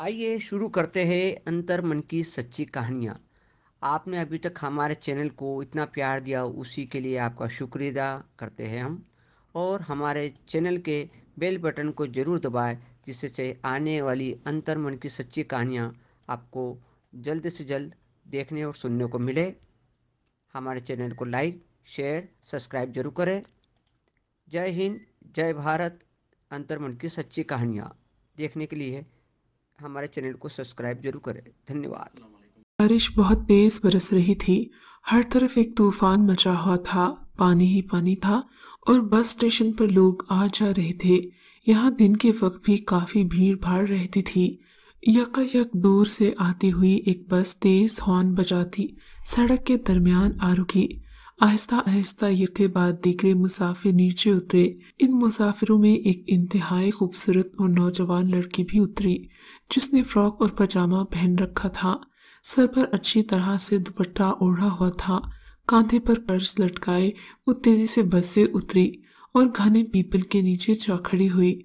आइए शुरू करते हैं अंतर मन की सच्ची कहानियाँ आपने अभी तक हमारे चैनल को इतना प्यार दिया उसी के लिए आपका शुक्रिया करते हैं हम और हमारे चैनल के बेल बटन को ज़रूर दबाएं जिससे आने वाली अंतर मन की सच्ची कहानियाँ आपको जल्द से जल्द देखने और सुनने को मिले हमारे चैनल को लाइक शेयर सब्सक्राइब जरूर करें जय हिंद जय भारत अंतर्मन की सच्ची कहानियाँ देखने के लिए हमारे चैनल को सब्सक्राइब जरूर करें धन्यवाद बारिश बहुत तेज बरस रही थी हर तरफ एक तूफान मचा हुआ था पानी ही पानी था और बस स्टेशन पर लोग आ जा रहे थे यहाँ दिन के वक्त भी काफी भीड़ भाड़ रहती थी यकायक दूर से आती हुई एक बस तेज हॉर्न बजाती सड़क के दरमियान आ रुकी आहिस्ता आहिस्ता यके बाद दीगरे मुसाफिर नीचे उतरे इन मुसाफिरों में एक इंतहाई खूबसूरत और नौजवान लड़की भी उतरी जिसने फ्रॉक और पजामा पहन रखा था सर पर अच्छी तरह से दुपट्टा ओढ़ा हुआ था कांधे पर पर्स लटकाए वो तेजी से बस से उतरी और घने पीपल के नीचे चौखड़ी खड़ी हुई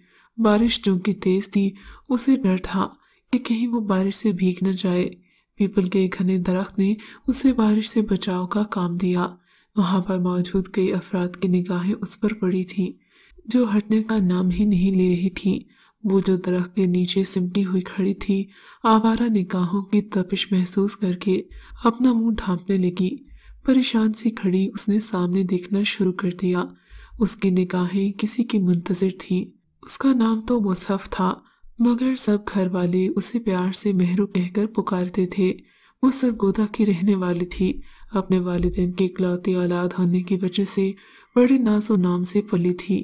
बारिश जो की तेज थी उसे डर था कि कहीं वो बारिश से भीग न जाए पीपल के घने दरख्त ने उसे बारिश से बचाव का काम दिया वहाँ पर मौजूद कई अफराद की निगाहें उस पर पड़ी थी जो हटने का नाम ही नहीं ले रही थी वो जो दरख्त के नीचे सिमटी हुई खड़ी थी आवारा निगाहों की तपिश महसूस करके अपना मुंह ढांपने लगी परेशान सी खड़ी उसने सामने देखना शुरू कर दिया उसकी निगाहें किसी की मुंतजर थीं उसका नाम तो मुसहफ था मगर सब घर वाले उसे प्यार से मेहरू कहकर पुकारते थे वो सरगोदा की रहने वाली थी अपने वालदेन के इकलौती औलाद होने की वजह से बड़े नाजो नाम से पली थी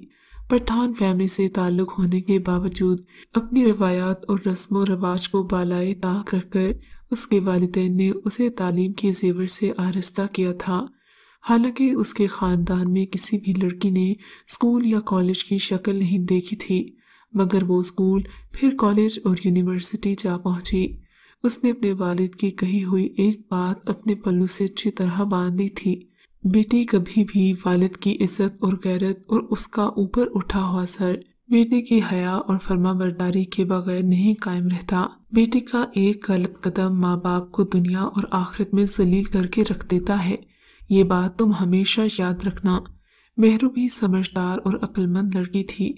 पठान फैमिली से ताल्लुक़ होने के बावजूद अपनी रवायात और रस्म रवाज को बालाए ताक रखकर उसके वालदेन ने उसे तालीम के जेवर से आरस्ता किया था हालांकि उसके ख़ानदान में किसी भी लड़की ने स्कूल या कॉलेज की शक्ल नहीं देखी थी मगर वो स्कूल फिर कॉलेज और यूनिवर्सिटी जा पहुंची उसने अपने वालिद की कही हुई एक बात अपने पल्लू से अच्छी तरह बांध ली थी बेटी कभी भी वालिद की इज्जत और गैरत और उसका ऊपर उठा हुआ सर बेटी की हया और फर्मा बरदारी के बगैर नहीं कायम रहता बेटी का एक गलत कदम माँ बाप को दुनिया और आखिरत में जलील करके रख देता है ये बात तुम हमेशा याद रखना मेहरू भी समझदार और अक्लमंद लड़की थी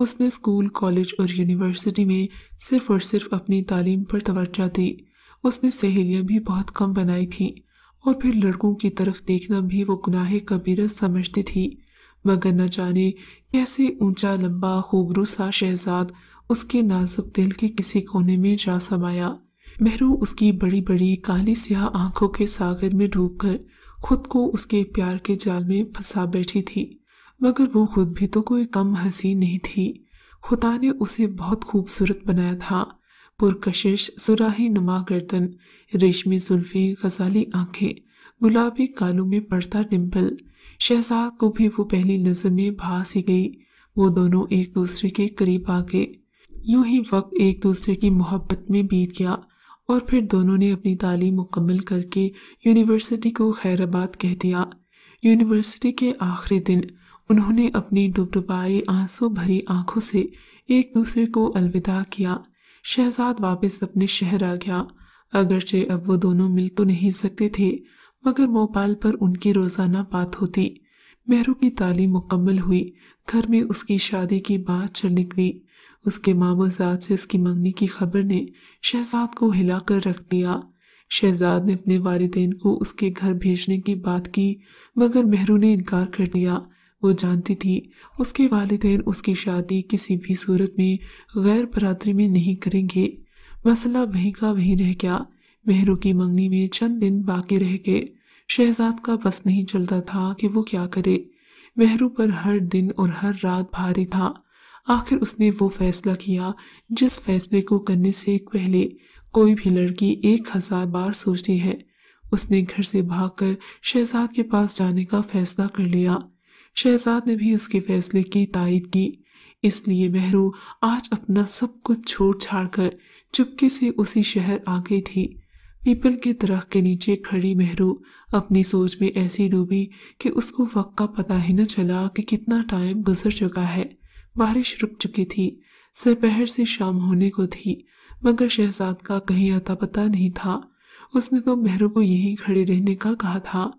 उसने स्कूल कॉलेज और यूनिवर्सिटी में सिर्फ और सिर्फ अपनी तालीम पर तोज्जो दी उसने सहेलियाँ भी बहुत कम बनाई थीं और फिर लड़कों की तरफ देखना भी वो गुनाह कबीरत समझती थी मगर न जाने कैसे ऊंचा लंबा खूबरू सा शहजाद उसके नाजुक दिल के किसी कोने में जा समाया मेहरू उसकी बड़ी बड़ी काली स्याह आंखों के सागर में डूबकर खुद को उसके प्यार के जाल में फंसा बैठी थी मगर वो खुद भी तो कोई कम हंसी नहीं थी खुदा ने उसे बहुत खूबसूरत बनाया था पुरकशिश सुराही नुमा गर्दन रेशमी जुल्फ़े गजाली आंखें गुलाबी कालू में पड़ता डिम्पल शहजाद को भी वो पहली नज़र में भास ही गई वो दोनों एक दूसरे के करीब आ गए यूं ही वक्त एक दूसरे की मोहब्बत में बीत गया और फिर दोनों ने अपनी तालीम मुकम्मल करके यूनिवर्सिटी को खैराबाद कह दिया यूनिवर्सिटी के आखिरी दिन उन्होंने अपनी डुबडुबाई आंसू भरी आंखों से एक दूसरे को अलविदा किया शहजाद वापस अपने शहर आ गया अगरचे अब वो दोनों मिल तो नहीं सकते थे मगर मोबाइल पर उनकी रोज़ाना बात होती मेहरू की तालीम मुकम्मल हुई घर में उसकी शादी की बात चल निकली उसके मामोजाद से उसकी मंगनी की खबर ने शहजाद को हिला कर रख दिया शहजाद ने अपने वालदेन को उसके घर भेजने की बात की मगर मेहरू ने इनकार कर दिया वो जानती थी उसके वालदेन उसकी शादी किसी भी सूरत में गैर बरादरी में नहीं करेंगे मसला वहीं का वहीं रह गया मेहरू की मंगनी में चंद दिन बाकी रह गए शहजाद का बस नहीं चलता था कि वो क्या करे मेहरू पर हर दिन और हर रात भारी था आखिर उसने वो फैसला किया जिस फैसले को करने से पहले कोई भी लड़की एक हजार बार सोचती है उसने घर से भागकर शहजाद के पास जाने का फैसला कर लिया शहजाद ने भी उसके फैसले की तायद की इसलिए मेहरू आज अपना सब कुछ छोड़ छाड़ कर चुपके से उसी शहर आ गई थी पीपल के दरख के नीचे खड़ी मेहरू अपनी सोच में ऐसी डूबी कि उसको वक्त का पता ही न चला कि कितना टाइम गुजर चुका है बारिश रुक चुकी थी सपहर से शाम होने को थी मगर शहजाद का कहीं आता पता नहीं था उसने तो मेहरू को यहीं खड़े रहने का कहा था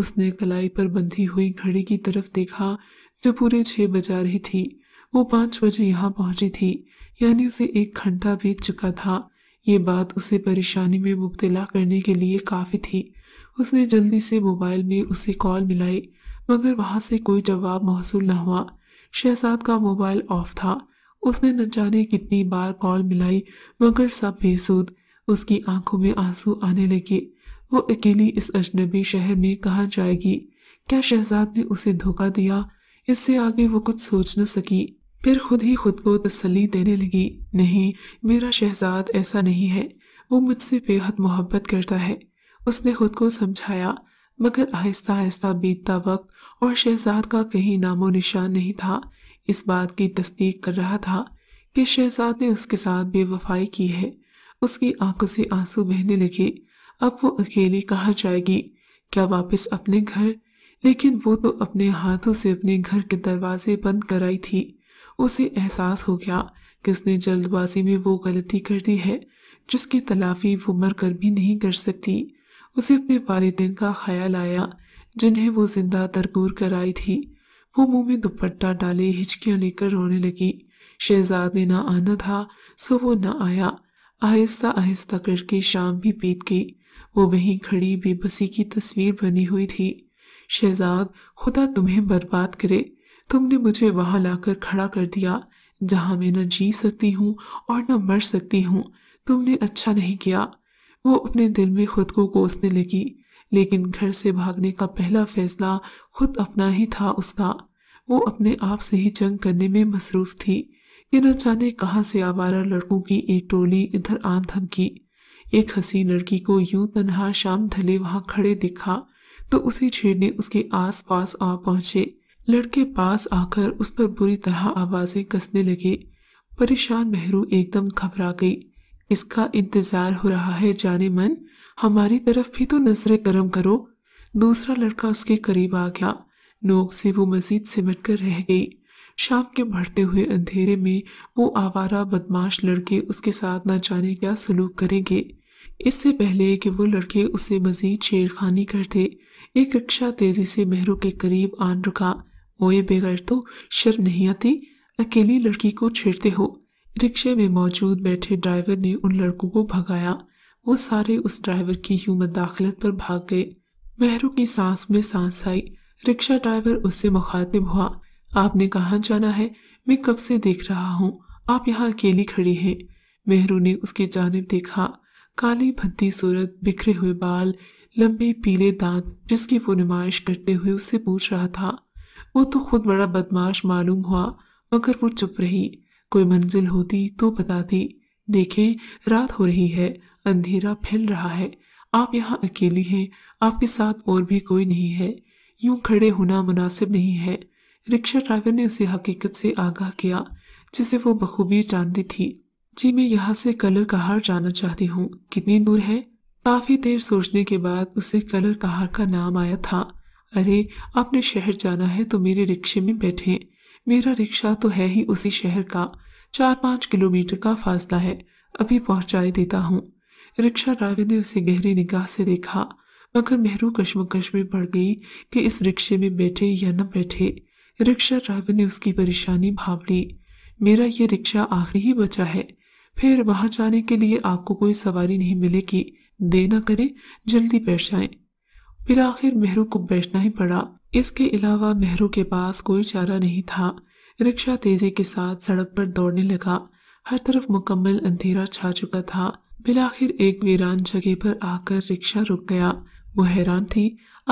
उसने कलाई पर बंधी हुई घड़ी की तरफ देखा जो पूरे छः बजा रही थी वो पाँच बजे यहाँ पहुँची थी यानी उसे एक घंटा बीत चुका था ये बात उसे परेशानी में मुबतला करने के लिए काफ़ी थी उसने जल्दी से मोबाइल में उसे कॉल मिलाई मगर वहाँ से कोई जवाब मौसू न हुआ शहजाद का मोबाइल ऑफ था उसने न जाने कितनी बार कॉल मिलाई मगर सब बेसूद उसकी आंखों में आंसू आने लगे वो अकेली इस अजनबी शहर में कहाँ जाएगी क्या शहजाद ने उसे धोखा दिया इससे आगे वो कुछ सोच न सकी फिर खुद ही खुद को तसली देने लगी नहीं मेरा शहजाद ऐसा नहीं है वो मुझसे बेहद मोहब्बत करता है उसने खुद को समझाया मगर आहिस्ता आहिस्ता बीतता वक्त और शहजाद का कहीं नामो निशान नहीं था इस बात की तस्दीक कर रहा था कि शहजाद ने उसके साथ बेवफाई की है उसकी आंखों से आंसू बहने लगे अब वो अकेली कहा जाएगी क्या वापस अपने घर लेकिन वो तो अपने हाथों से अपने घर के दरवाजे बंद कराई थी उसे एहसास हो गया किसने जल्दबाजी में वो गलती कर दी है जिसकी तलाफी वो मर कर भी नहीं कर सकती उसे अपने वालदेन का ख्याल आया जिन्हें वो जिंदा दरगूर कराई थी वो मुंह में दुपट्टा डाले हिचकियाँ लेकर रोने लगी शहजाद ने ना आना था सो वो ना आया आहिस्ता आहिस्ता करके शाम भी बीत गई वो वहीं खड़ी बेबसी की तस्वीर बनी हुई थी शहजाद खुदा तुम्हें बर्बाद करे तुमने मुझे वहाँ लाकर खड़ा कर दिया जहाँ मैं न जी सकती हूँ और न मर सकती हूँ तुमने अच्छा नहीं किया वो अपने दिल में खुद को कोसने लगी लेकिन घर से भागने का पहला फैसला खुद अपना ही था उसका वो अपने आप से ही जंग करने में मसरूफ थी ये न जाने कहाँ से आवारा लड़कों की एक टोली इधर आन धमकी एक हसी लड़की को यूं तनहा शाम ढले वहां खड़े दिखा तो उसे छेड़ने उसके आस पास आ पहुंचे लड़के पास आकर उस पर बुरी तरह आवाजें कसने लगे परेशान मेहरू एकदम घबरा गई इसका इंतजार हो रहा है जाने मन हमारी तरफ भी तो नजरें गर्म करो दूसरा लड़का उसके करीब आ गया नोक से वो मजीद सिमट कर रह गई शाम के बढ़ते हुए अंधेरे में वो आवारा बदमाश लड़के उसके साथ न जाने क्या सलूक करेंगे इससे पहले कि वो लड़के उसे मजीद छेड़खानी करते एक रिक्शा तेजी से मेहरू के करीब आन रुका ओए बगैर तो शर्म नहीं आती अकेली लड़की को छेड़ते हो रिक्शे में मौजूद बैठे ड्राइवर ने उन लड़कों को भगाया वो सारे उस ड्राइवर की ह्यूमन दाखलत पर भाग गए मेहरू की सांस में सांस आई रिक्शा ड्राइवर उससे मुखातिब हुआ आपने कहा जाना है मैं कब से देख रहा हूँ आप यहाँ अकेली खड़ी हैं मेहरू ने उसकी जानब देखा काली भद्दी सूरत बिखरे हुए बाल लंबे पीले दांत जिसकी वो नुमाइश करते हुए उससे पूछ रहा था वो तो खुद बड़ा बदमाश मालूम हुआ मगर वो चुप रही कोई मंजिल होती तो बताती देखें रात हो रही है अंधेरा फैल रहा है आप यहाँ अकेली हैं आपके साथ और भी कोई नहीं है यूं खड़े होना मुनासिब नहीं है रिक्शा ड्राइवर ने उसे हकीकत से आगाह किया जिसे वो बखूबी जानती थी जी मैं यहाँ से कलर कहार जाना चाहती हूँ कितनी दूर है काफ़ी देर सोचने के बाद उसे कलर कहार का नाम आया था अरे आपने शहर जाना है तो मेरे रिक्शे में बैठे मेरा रिक्शा तो है ही उसी शहर का चार पाँच किलोमीटर का फासला है अभी पहुँचाए देता हूँ रिक्शा ड्राइवर ने उसे गहरी निगाह से देखा मगर मेहरू कश्मकश में पड़ गई कि इस रिक्शे में बैठे या न बैठे रिक्शा ड्राइवर ने उसकी परेशानी भाप ली मेरा ये रिक्शा आखिरी ही बचा है फिर वहां जाने के लिए आपको कोई सवारी नहीं मिलेगी देना करें जल्दी पेश आए फिर आखिर मेहरू को बैठना ही पड़ा इसके अलावा मेहरू के पास कोई चारा नहीं था रिक्शा तेजी के साथ सड़क पर दौड़ने लगा हर तरफ मुकम्मल अंधेरा छा चुका था बिलाखिर एक वीरान जगह पर आकर रिक्शा रुक गया वो हैरान थी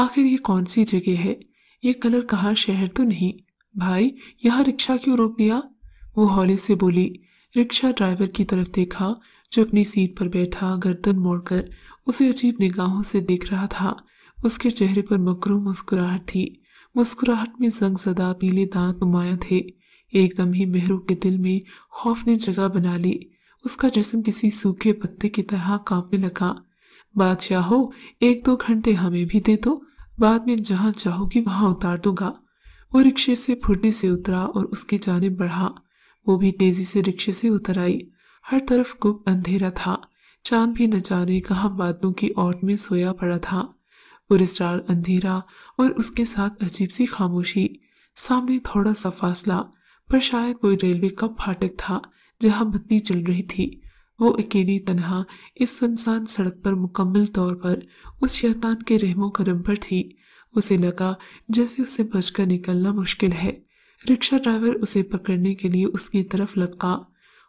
आखिर ये कौन सी जगह है ये कलर कहा शहर तो नहीं भाई यहाँ रिक्शा क्यों रोक दिया वो हौले से बोली रिक्शा ड्राइवर की तरफ देखा जो अपनी सीट पर बैठा गर्दन मोड़कर उसे अजीब निगाहों से देख रहा था उसके चेहरे पर मकरू मुस्कुराहट थी मुस्कुराहट में जंग सदा पीले दांत नुमाया थे एकदम ही मेहरू के दिल में खौफ ने जगह बना ली उसका जिसम किसी सूखे पत्ते की तरह कांपने लगा बादशाह हो एक दो घंटे हमें भी दे दो बाद में जहाँ चाहोगी वहाँ उतार दूंगा वो रिक्शे से फुटने से उतरा और उसकी जाने बढ़ा वो भी तेजी से रिक्शे से उतर आई हर तरफ गुप अंधेरा था चांद भी न जाने कहा बादलों की ओट में सोया पड़ा था पुरस्कार अंधेरा और उसके साथ अजीब सी खामोशी सामने थोड़ा सा फासला पर शायद कोई रेलवे का फाटक था जहां बत्ती चल रही थी वो अकेली तनहा इस सुनसान सड़क पर मुकम्मल तौर पर उस शैतान के रहमो करम पर थी उसे लगा जैसे उससे बचकर निकलना मुश्किल है रिक्शा ड्राइवर उसे पकड़ने के लिए उसकी तरफ लपका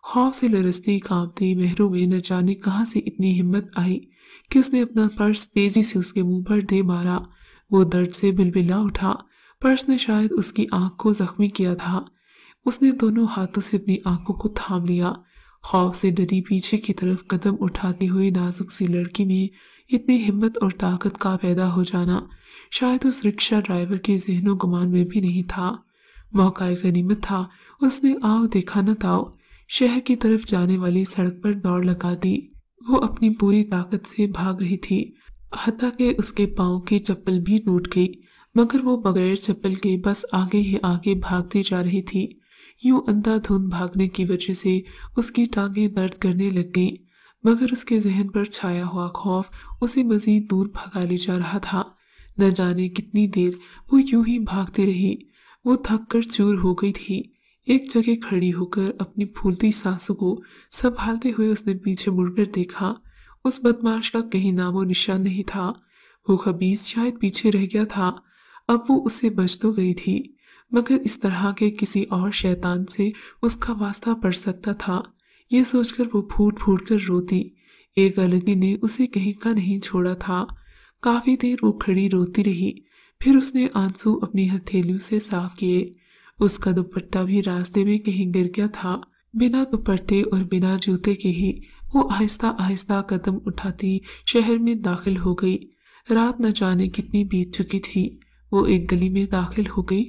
खौफ से लरसती कांपती मेहरू में न जाने कहाँ से इतनी हिम्मत आई कि उसने अपना पर्स तेजी से उसके मुंह पर दे मारा वो दर्द से बिलबिला उठा पर्स ने शायद उसकी आंख को जख्मी किया था उसने दोनों हाथों से अपनी आंखों को थाम लिया खौफ से डरी पीछे की तरफ कदम उठाती हुई नाजुक सी लड़की में इतनी हिम्मत और ताकत का पैदा हो जाना शायद उस रिक्शा ड्राइवर के जहनों गुमान में भी नहीं था मौका गनीमत था उसने आओ देखा न ताओ शहर की तरफ जाने वाली सड़क पर दौड़ लगा दी वो अपनी पूरी ताकत से भाग रही थी हत्या के उसके पाँव की चप्पल भी टूट गई मगर वो बगैर चप्पल के बस आगे ही आगे भागती जा रही थी यूं अंधाधुंध भागने की वजह से उसकी टांगें दर्द करने लग गईं मगर उसके जहन पर छाया हुआ खौफ उसे मजीद दूर भगा ले जा रहा था न जाने कितनी देर वो यूं ही भागती रही वो थक कर चूर हो गई थी एक जगह खड़ी होकर अपनी फूलती सासू को संभालते हुए उसने पीछे मुड़कर देखा उस बदमाश का कहीं नामो निशान नहीं था वो खबीज शायद पीछे रह गया था अब वो उसे बच तो गई थी मगर इस तरह के किसी और शैतान से उसका वास्ता पड़ सकता था ये सोचकर वो फूट फूट कर रोती एक गलती ने उसे कहीं का नहीं छोड़ा था काफी देर वो खड़ी रोती रही फिर उसने आंसू अपनी हथेलियों से साफ किए उसका दुपट्टा भी रास्ते में कहीं गिर गया था बिना दुपट्टे और बिना जूते के ही वो आहिस्ता आहिस्ता कदम उठाती शहर में दाखिल हो गई रात न जाने कितनी बीत चुकी थी वो एक गली में दाखिल हो गई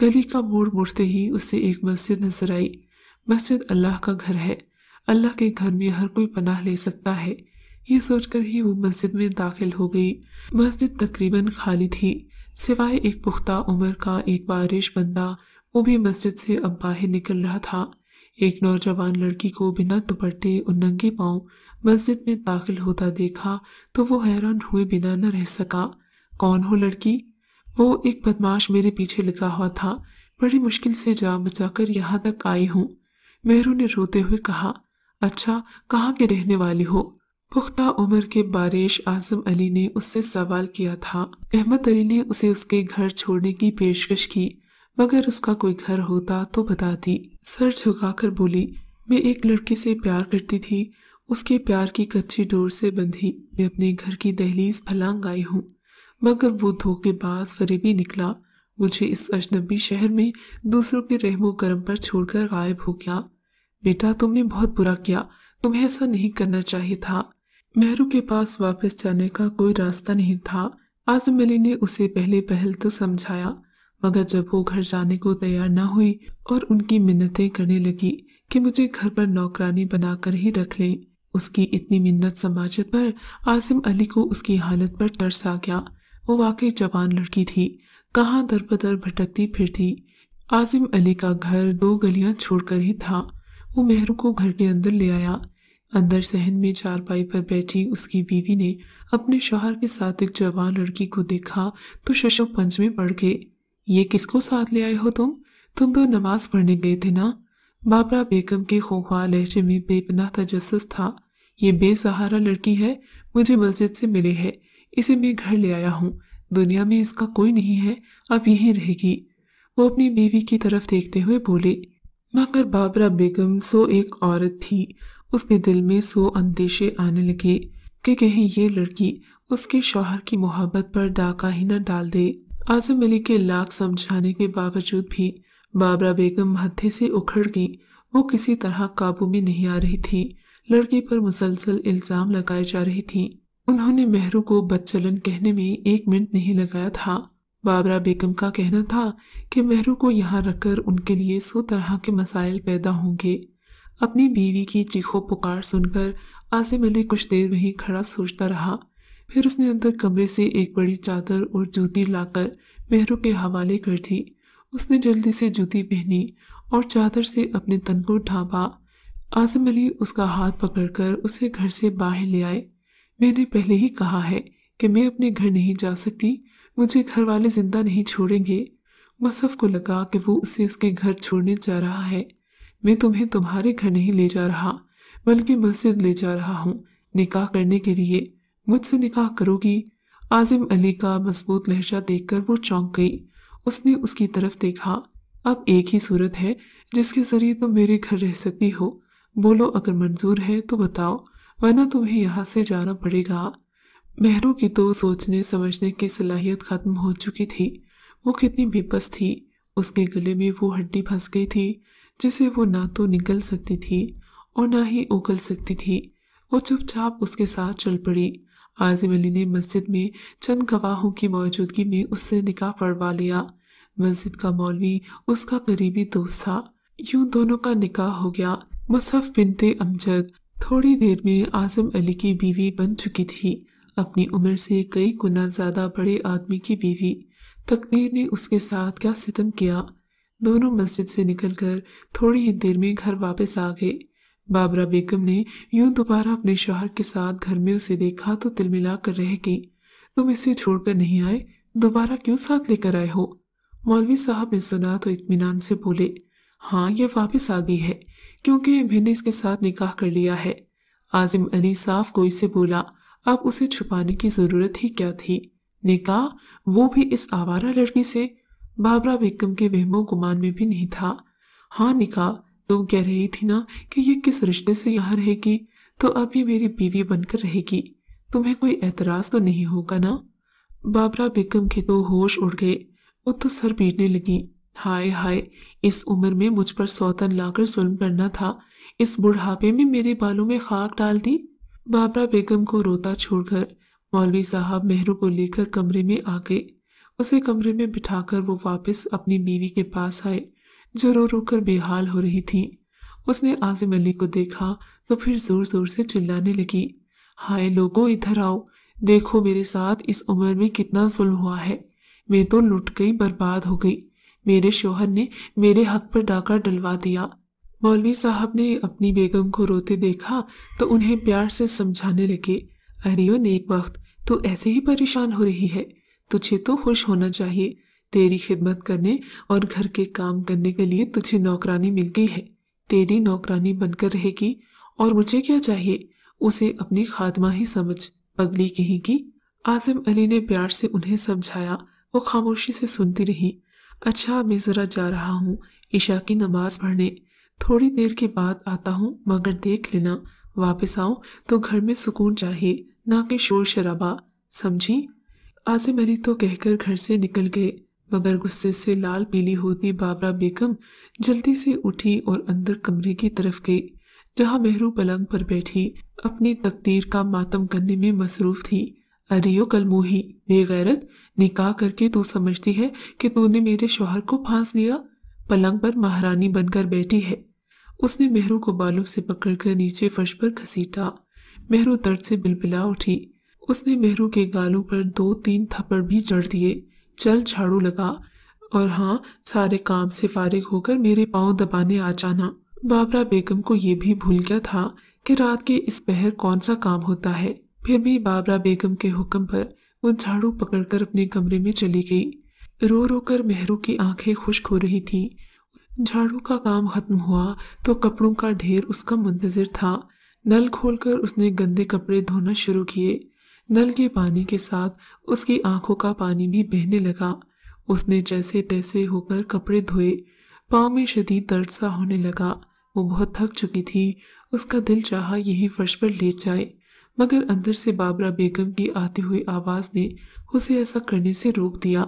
गली का मोड़ मुड़ते ही उसे एक मस्जिद नजर आई मस्जिद अल्लाह का घर है अल्लाह के घर में हर कोई पनाह ले सकता है ये सोचकर ही वो मस्जिद में दाखिल हो गई मस्जिद तकरीबन खाली थी सिवाय एक पुख्ता उम्र का एक बारिश बंदा वो भी मस्जिद से अब बाहर निकल रहा था एक नौजवान लड़की को बिना दुपट्टे और नंगे पाँव मस्जिद में दाखिल होता देखा तो वो हैरान हुए बिना न रह सका कौन हो लड़की वो एक बदमाश मेरे पीछे लगा हुआ था बड़ी मुश्किल से जा बचा कर यहाँ तक आई हूँ मेहरू ने रोते हुए कहा अच्छा कहाँ के रहने वाली हो पुख्ता उम्र के बारिश आजम अली ने उससे सवाल किया था अहमद अली ने उसे उसके घर छोड़ने की पेशकश की मगर उसका कोई घर होता तो बता दी सर झुकाकर बोली मैं एक लड़के से प्यार करती थी उसके प्यार की कच्ची डोर से बंधी मैं अपने घर की दहलीज फलांग आई हूँ मगर वो धोखेबाज फरेबी निकला मुझे इस अजनबी शहर में दूसरों के रहमो करम पर छोड़कर गायब हो गया बेटा तुमने बहुत बुरा किया तुम्हें ऐसा नहीं करना चाहिए था मेहरू के पास वापस जाने का कोई रास्ता नहीं था आजम अली ने उसे पहले पहल तो समझाया मगर जब वो घर जाने को तैयार ना हुई और उनकी मिन्नतें करने लगी कि मुझे घर पर नौकरानी बनाकर ही रख लें उसकी इतनी मिन्नत समाजत पर आसिम अली को उसकी हालत पर तरस आ गया वो वाकई जवान लड़की थी कहाँ दर बदर भटकती फिरती आजिम अली का घर दो गलियां छोड़कर ही था वो मेहरू को घर के अंदर ले आया अंदर सहन में चारपाई पर बैठी उसकी बीवी ने अपने शोहर के साथ एक जवान लड़की को देखा तो शशो पंच में पड़ गए ये किसको साथ ले आए हो तुम तुम तो नमाज पढ़ने गए थे ना बाबरा बेगम के खोखा लहजे में बेपना तजस था ये बेसहारा लड़की है मुझे मस्जिद से मिले है इसे मैं घर ले आया हूँ दुनिया में इसका कोई नहीं है अब यही रहेगी वो अपनी बीवी की तरफ देखते हुए बोले मगर बाबरा बेगम सो एक औरत थी उसके दिल में सो अंदेशे आने लगे कि कहीं ये लड़की उसके शोहर की मोहब्बत पर डाका ही न डाल दे आजम अली के लाख समझाने के बावजूद भी बाबरा बेगम हथे से उखड़ गई वो किसी तरह काबू में नहीं आ रही थी लड़की पर मुसलसल इल्ज़ाम लगाए जा रही थी उन्होंने मेहरू को बदचलन कहने में एक मिनट नहीं लगाया था बाबरा बेगम का कहना था कि मेहरू को यहाँ रखकर उनके लिए सो तरह के मसाइल पैदा होंगे अपनी बीवी की चीखों पुकार सुनकर आसिम अली कुछ देर वहीं खड़ा सोचता रहा फिर उसने अंदर कमरे से एक बड़ी चादर और जूती लाकर मेहरू के हवाले कर दी उसने जल्दी से जूती पहनी और चादर से अपने तन को ढांपा आसिम अली उसका हाथ पकड़कर उसे घर से बाहर ले आए मैंने पहले ही कहा है कि मैं अपने घर नहीं जा सकती मुझे घर वाले जिंदा नहीं छोड़ेंगे मसफ को लगा कि वो उसे उसके घर छोड़ने जा रहा है मैं तुम्हें तुम्हारे घर नहीं ले जा रहा बल्कि मस्जिद ले जा रहा हूँ निकाह करने के लिए मुझसे निकाह करोगी आजिम अली का मजबूत लहजा देखकर वो चौंक गई उसने उसकी तरफ देखा अब एक ही सूरत है जिसके ज़रिए तुम मेरे घर रह सकती हो बोलो अगर मंजूर है तो बताओ वरना तुम्हें यहाँ से जाना पड़ेगा मेहरू की तो सोचने समझने की सलाहियत ख़त्म हो चुकी थी वो कितनी बेबस थी उसके गले में वो हड्डी फंस गई थी जिसे वो ना तो निकल सकती थी और ना ही उगल सकती थी वो चुपचाप उसके साथ चल पड़ी आजिम अली ने मस्जिद में चंद गवाहों की मौजूदगी में उससे निकाह पड़वा लिया मस्जिद का मौलवी उसका करीबी दोस्त था यूं दोनों का निकाह हो गया मुसफ बिनते अमजद थोड़ी देर में आजम अली की बीवी बन चुकी थी अपनी उम्र से कई गुना ज़्यादा बड़े आदमी की बीवी तकदीर ने उसके साथ क्या सितम किया दोनों मस्जिद से निकलकर थोड़ी ही देर में घर वापस आ गए बाबरा बेगम ने यूं दोबारा अपने शोहर के साथ घर में उसे देखा तो तिलमिला कर रह गई तुम इसे छोड़कर नहीं आए दोबारा क्यों साथ लेकर आए हो मौलवी साहब ने सुना तो इतमान से बोले हाँ यह वापस आ गई है क्योंकि मैंने इसके साथ निकाह कर लिया है आजिम अली साफ को इसे बोला अब उसे छुपाने की जरूरत ही क्या थी निकाह वो भी इस आवारा लड़की से बाबरा बेगम के वहमो गुमान में भी नहीं था हाँ निका तुम कह रही थी ना कि ये किस रिश्ते से यहाँ रहेगी तो अब ये मेरी बीवी बनकर रहेगी तुम्हें कोई एतराज़ तो नहीं होगा ना बाबरा बेगम के तो होश उड़ गए वो तो सर पीटने लगी हाय हाय इस उम्र में मुझ पर सौतन लाकर जुल्म करना था इस बुढ़ापे में मेरे बालों में खाक डाल दी बाबरा बेगम को रोता छोड़कर मौलवी साहब मेहरू को लेकर कमरे में आ गए उसे कमरे में बिठाकर वो वापस अपनी बीवी के पास आए जो रो रो कर बेहाल हो रही थी उसने आजिम अली को देखा तो फिर जोर जोर से चिल्लाने लगी हाय लोगों इधर आओ देखो मेरे साथ इस उम्र में कितना जुल्म हुआ है मैं तो लुट गई बर्बाद हो गई मेरे शोहर ने मेरे हक पर डाका डलवा दिया मौलवी साहब ने अपनी बेगम को रोते देखा तो उन्हें प्यार से समझाने लगे अरे ओ नेक वक्त तू ऐसे ही परेशान हो रही है तुझे तो खुश होना चाहिए तेरी खिदमत करने और घर के काम करने के लिए तुझे नौकरानी मिल गई है तेरी नौकरानी बनकर रहेगी और मुझे क्या चाहिए उसे अपनी खादमा ही समझ पगली कहेगी आजिम अली ने प्यार से उन्हें समझाया वो खामोशी से सुनती रही अच्छा मैं ज़रा जा रहा हूँ ईशा की नमाज़ पढ़ने थोड़ी देर के बाद आता हूँ मगर देख लेना वापस आओ तो घर में सुकून चाहिए ना कि शोर शराबा समझी आसिम अली तो कहकर घर से निकल गए मगर गुस्से से लाल पीली होती बाबरा बेगम जल्दी से उठी और अंदर कमरे की तरफ गई जहाँ मेहरू पलंग पर बैठी अपनी तकदीर का मातम करने में मसरूफ थी अरे ओ कलमोही बेगैरत निकाह करके तू समझती है कि तूने मेरे शोहर को फांस लिया पलंग पर महारानी बनकर बैठी है उसने मेहरू को बालों से पकड़कर नीचे फर्श पर घसीटा मेहरू दर्द से बिलबिला उठी उसने मेहरू के गालों पर दो तीन थप्पड़ भी जड़ दिए चल झाड़ू लगा और हाँ सारे काम से फारिग होकर मेरे पाँव दबाने आ जाना बाबरा बेगम को ये भी भूल गया था कि रात के इस पहर कौन सा काम होता है फिर भी बाबरा बेगम के हुक्म पर वो झाड़ू पकड़कर अपने कमरे में चली गई रो रो कर मेहरू की आंखें खुश्क हो रही थीं झाड़ू का काम खत्म हुआ तो कपड़ों का ढेर उसका मुंतजर था नल खोलकर उसने गंदे कपड़े धोना शुरू किए नल के पानी के साथ उसकी आंखों का पानी भी बहने लगा उसने जैसे तैसे होकर कपड़े धोए पाँव में शदीद दर्द सा होने लगा वो बहुत थक चुकी थी उसका दिल चाहा यही फर्श पर लेट जाए मगर अंदर से बाबरा बेगम की आती हुई आवाज़ ने उसे ऐसा करने से रोक दिया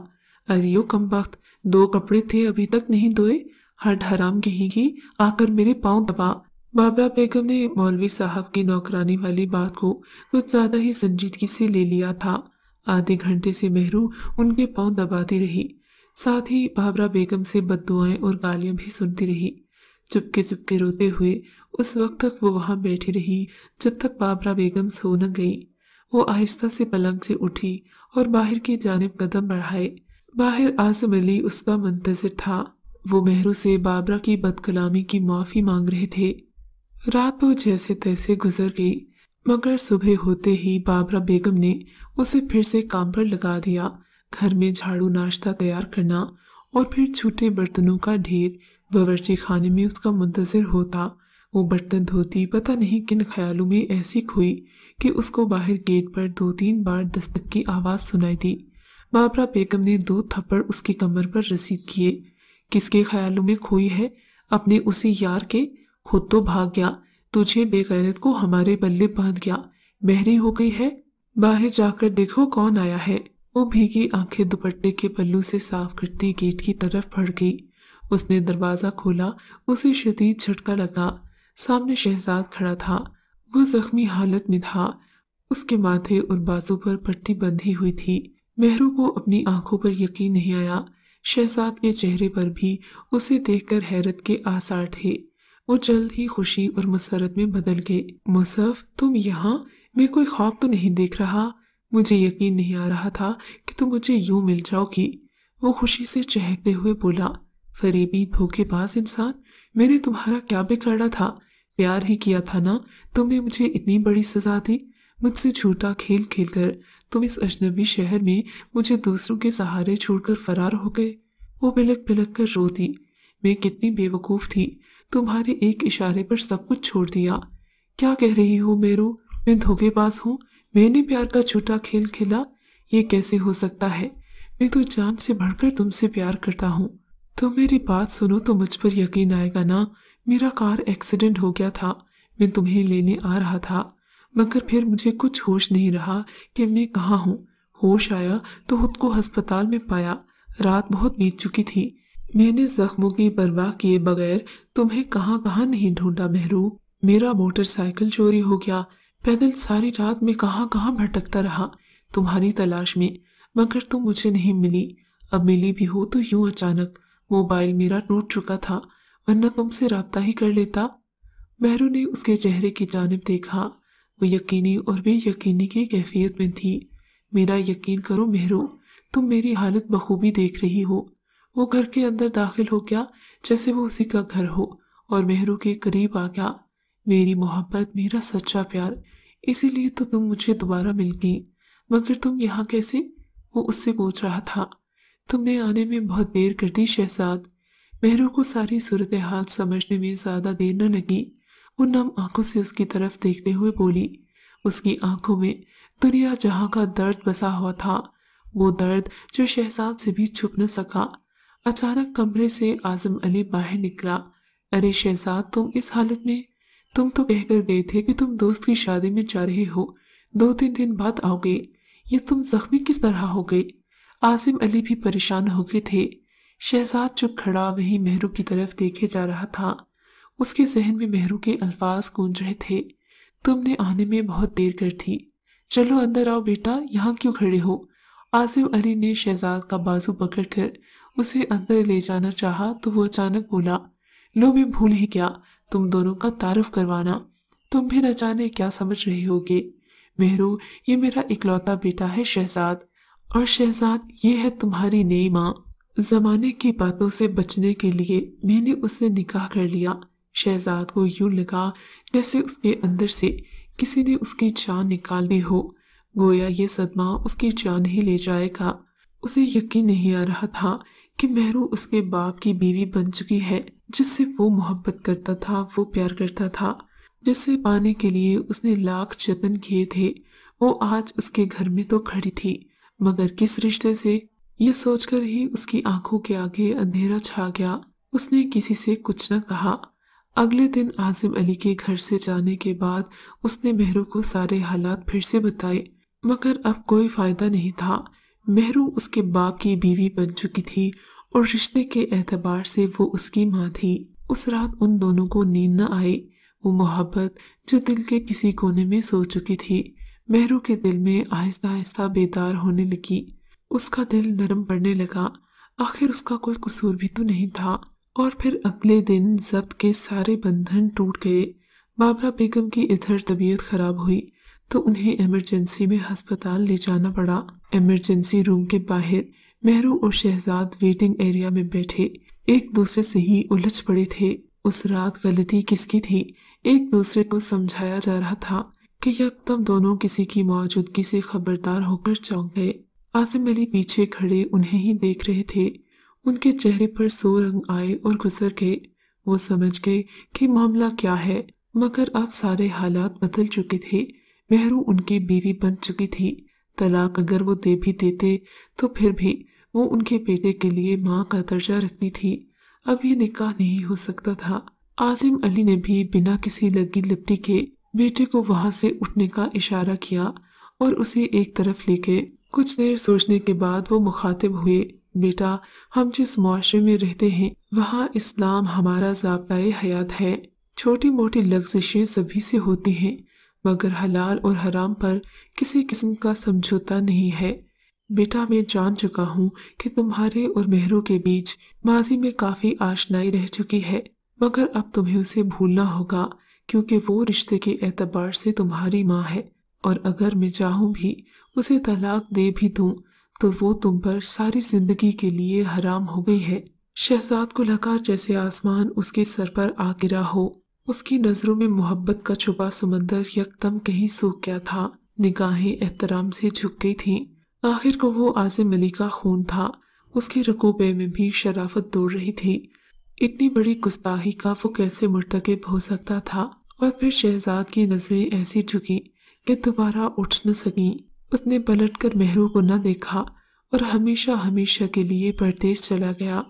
यो कम वक्त दो कपड़े थे अभी तक नहीं धोए हर हराम कहेगी आकर मेरे पाँव दबा बाबरा बेगम ने मौलवी साहब की नौकरानी वाली बात को कुछ ज्यादा ही संजीदगी से ले लिया था आधे घंटे से मेहरू उनके पांव दबाती रही साथ ही बाबरा बेगम से बदुआएं और गालियां भी सुनती रही चुपके चुपके रोते हुए उस वक्त तक वो वहां बैठी रही जब तक बाबरा बेगम सो न गई वो आहिस्ता से पलंग से उठी और बाहर की जानब कदम बढ़ाए बाहर आजम अली उसका मंतजर था वो मेहरू से बाबरा की बदकलामी की माफ़ी मांग रहे थे रात तो जैसे तैसे गुजर गई मगर सुबह होते ही बाबरा बेगम ने उसे फिर से काम पर लगा दिया घर में झाड़ू नाश्ता तैयार करना और फिर छूटे बर्तनों का ढेर बावर्ची खाने में उसका मुंतजर होता वो बर्तन धोती पता नहीं किन ख्यालों में ऐसी खोई कि उसको बाहर गेट पर दो तीन बार दस्तक की आवाज़ सुनाई दी बाबरा बेगम ने दो थप्पड़ उसकी कमर पर रसीद किए किसके ख्यालों में खोई है अपने उसी यार के खुद तो भाग गया तुझे बेगैरत को हमारे बल्ले बांध गया बहरी हो गई है बाहर जाकर देखो कौन आया है वो भीगी आंखें दुपट्टे के पल्लू से साफ करती गेट की तरफ भड़ गई उसने दरवाज़ा खोला उसे शदीद झटका लगा सामने शहजाद खड़ा था वो जख्मी हालत में था उसके माथे और बाजू पर पट्टी बंधी हुई थी मेहरू को अपनी आंखों पर यकीन नहीं आया शहजाद के चेहरे पर भी उसे देखकर हैरत के आसार थे वो जल्द ही खुशी और मसरत में बदल गए मुसफ तुम यहाँ मैं कोई ख्वाब तो नहीं देख रहा मुझे यकीन नहीं आ रहा था कि तुम मुझे यूं मिल जाओगी वो खुशी से चहकते हुए बोला फरीबी धोखेबाज इंसान मैंने तुम्हारा क्या बिगाड़ा था प्यार ही किया था ना तुमने मुझे इतनी बड़ी सजा दी मुझसे झूठा खेल खेल कर तुम इस अजनबी शहर में मुझे दूसरों के सहारे छोड़कर फरार हो गए वो बिलक बिलक कर रो दी मैं कितनी बेवकूफ़ थी तुम्हारे एक इशारे पर सब कुछ छोड़ दिया क्या कह रही हो मेरू मैं धोखेबाज हूँ मैंने प्यार का झूठा खेल खेला ये कैसे हो सकता है मैं तो जान से भरकर तुमसे प्यार करता हूँ तो मेरी बात सुनो तो मुझ पर यकीन आएगा ना मेरा कार एक्सीडेंट हो गया था मैं तुम्हें लेने आ रहा था मगर फिर मुझे कुछ होश नहीं रहा कि मैं कहाँ हूँ होश आया तो खुद को अस्पताल में पाया रात बहुत बीत चुकी थी मैंने जख्मों की परवाह किए बगैर तुम्हें कहाँ कहाँ नहीं ढूंढा बहरू मेरा मोटरसाइकिल चोरी हो गया पैदल सारी रात में कहाँ कहाँ भटकता रहा तुम्हारी तलाश में मगर तुम मुझे नहीं मिली अब मिली भी हो तो यूं अचानक मोबाइल मेरा टूट चुका था वरना तुमसे रबता ही कर लेता बहरू ने उसके चेहरे की जानब देखा वो यकीनी और बेयकीनी की कैफियत में थी मेरा यकीन करो मेहरू तुम मेरी हालत बखूबी देख रही हो वो घर के अंदर दाखिल हो गया जैसे वो उसी का घर हो और मेहरू के करीब आ गया मेरी मोहब्बत मेरा सच्चा प्यार इसीलिए तो तुम मुझे दोबारा मिल गई मगर तुम यहाँ कैसे वो उससे पूछ रहा था तुमने आने में बहुत देर कर दी शहजाद मेहरू को सारी सूरत हाल समझने में ज़्यादा देर न लगी वो नम आंखों से उसकी तरफ देखते हुए बोली उसकी आंखों में दुनिया जहाँ का दर्द बसा हुआ था वो दर्द जो शहजाद से भी छुप न सका अचानक कमरे से आजम अली बाहर निकला अरे शहजाद तुम इस हालत में तुम तो कहकर गए थे कि तुम दोस्त की शादी में जा रहे हो दो तीन दिन बाद आओगे ये तुम जख्मी किस तरह हो गए आसिम अली भी परेशान हो गए थे शहजाद चुप खड़ा वही मेहरू की तरफ देखे जा रहा था उसके जहन में मेहरू के अल्फाज गूंज रहे थे तुमने आने में बहुत देर कर थी चलो अंदर आओ बेटा यहाँ क्यों खड़े हो आसिम अली ने शहजाद का बाजू पकड़कर उसे अंदर ले जाना चाहा तो वो अचानक बोला लो मैं भूल ही क्या तुम दोनों का तारुफ करवाना तुम भी न जाने क्या समझ रहे होगे मेहरू ये मेरा इकलौता बेटा है शहजाद और शहजाद ये है तुम्हारी नई माँ जमाने की बातों से बचने के लिए मैंने उससे निकाह कर लिया शहजाद को यूं लगा जैसे उसके अंदर से किसी ने उसकी जान निकाल दी हो गोया ये सदमा उसकी जान ही ले जाएगा उसे यकीन नहीं आ रहा था कि मेहरू उसके बाप की बीवी बन चुकी है जिससे वो मोहब्बत करता था वो प्यार करता था जिसे पाने के लिए उसने लाख जतन किए थे वो आज उसके घर में तो खड़ी थी मगर किस रिश्ते से ये सोचकर ही उसकी आंखों के आगे अंधेरा छा गया उसने किसी से कुछ न कहा अगले दिन आजिम अली के घर से जाने के बाद उसने मेहरू को सारे हालात फिर से बताए मगर अब कोई फायदा नहीं था मेहरू उसके बाप की बीवी बन चुकी थी और रिश्ते के एतबार से वो उसकी माँ थी उस रात उन दोनों को नींद न आई वो मोहब्बत जो दिल के किसी कोने में सो चुकी थी मेहरू के दिल में आहिस्ता आहिस्ता बेदार होने लगी उसका दिल नरम पड़ने लगा आखिर उसका कोई कसूर भी तो नहीं था और फिर अगले दिन जब्त के सारे बंधन टूट गए बाबरा बेगम की इधर तबीयत खराब हुई तो उन्हें इमरजेंसी में अस्पताल ले जाना पड़ा इमरजेंसी रूम के बाहर मेहरू और शहजाद वेटिंग एरिया में बैठे एक दूसरे से ही उलझ पड़े थे उस रात गलती किसकी थी एक दूसरे को समझाया जा रहा था कि तब दोनों किसी की मौजूदगी से खबरदार होकर चौंक गए आसिम अली पीछे खड़े उन्हें ही देख रहे थे उनके चेहरे पर सो रंग आए और गुजर गए वो समझ गए कि मामला क्या है मगर अब सारे हालात बदल चुके थे मेहरू उनकी बीवी बन चुकी थी तलाक अगर वो दे भी देते तो फिर भी वो उनके बेटे के लिए माँ का दर्जा रखनी थी अब ये निकाह नहीं हो सकता था आजिम अली ने भी बिना किसी लगी लिपटी के बेटे को वहां से उठने का इशारा किया और उसे एक तरफ लेके कुछ देर सोचने के बाद वो मुखातिब हुए बेटा हम जिस मुआरे में रहते हैं वहाँ इस्लाम हमारा जबताए हयात है छोटी मोटी लग्जिशें सभी से होती हैं मगर हलाल और हराम पर किसी किस्म का समझौता नहीं है बेटा मैं जान चुका हूँ कि तुम्हारे और मेहरू के बीच माजी में काफ़ी आशनाई रह चुकी है मगर अब तुम्हें उसे भूलना होगा क्योंकि वो रिश्ते के एतबार से तुम्हारी माँ है और अगर मैं चाहूँ भी उसे तलाक दे भी दूँ तो वो तुम पर सारी जिंदगी के लिए हराम हो गई है शहजाद को लगा जैसे आसमान उसके सर पर आ गिरा हो उसकी नज़रों में मोहब्बत का छुपा समंदर यकदम कहीं सूख गया था निगाहें एहतराम से झुक गई थीं आखिर को वो आजिम अली का खून था उसके रकूबे में भी शराफत दौड़ रही थी इतनी बड़ी गुस्ताही का वो कैसे मुर्तकब हो सकता था और फिर शहजाद की नज़रें ऐसी झुकी कि दोबारा उठ न सकी उसने पलट कर मेहरू को न देखा और हमेशा हमेशा के लिए परदेश चला गया